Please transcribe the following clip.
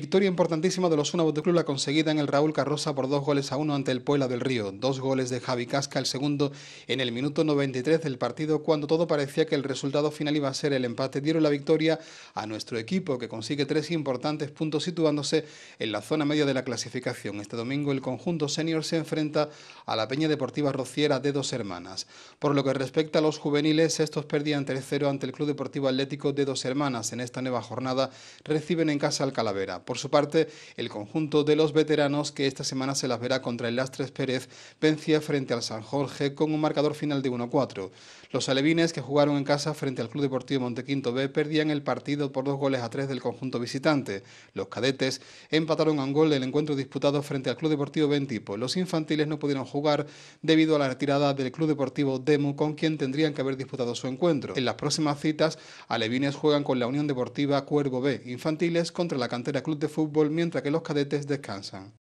Victoria importantísima de los Una Club la conseguida en el Raúl Carrosa por dos goles a uno ante el Puebla del Río. Dos goles de Javi Casca, el segundo en el minuto 93 del partido, cuando todo parecía que el resultado final iba a ser el empate. Dieron la victoria a nuestro equipo, que consigue tres importantes puntos situándose en la zona media de la clasificación. Este domingo el conjunto senior se enfrenta a la Peña Deportiva Rociera de Dos Hermanas. Por lo que respecta a los juveniles, estos perdían 3-0 ante el Club Deportivo Atlético de Dos Hermanas. En esta nueva jornada reciben en casa al Calavera. Por su parte, el conjunto de los veteranos que esta semana se las verá contra el Lastres Pérez vencía frente al San Jorge con un marcador final de 1-4. Los alevines que jugaron en casa frente al Club Deportivo Montequinto B perdían el partido por dos goles a tres del conjunto visitante. Los cadetes empataron a un gol del encuentro disputado frente al Club Deportivo Bentipo. Los infantiles no pudieron jugar debido a la retirada del Club Deportivo Demu con quien tendrían que haber disputado su encuentro. En las próximas citas, alevines juegan con la Unión Deportiva Cuervo B, infantiles contra la cantera Club de fútbol mientras que los cadetes descansan.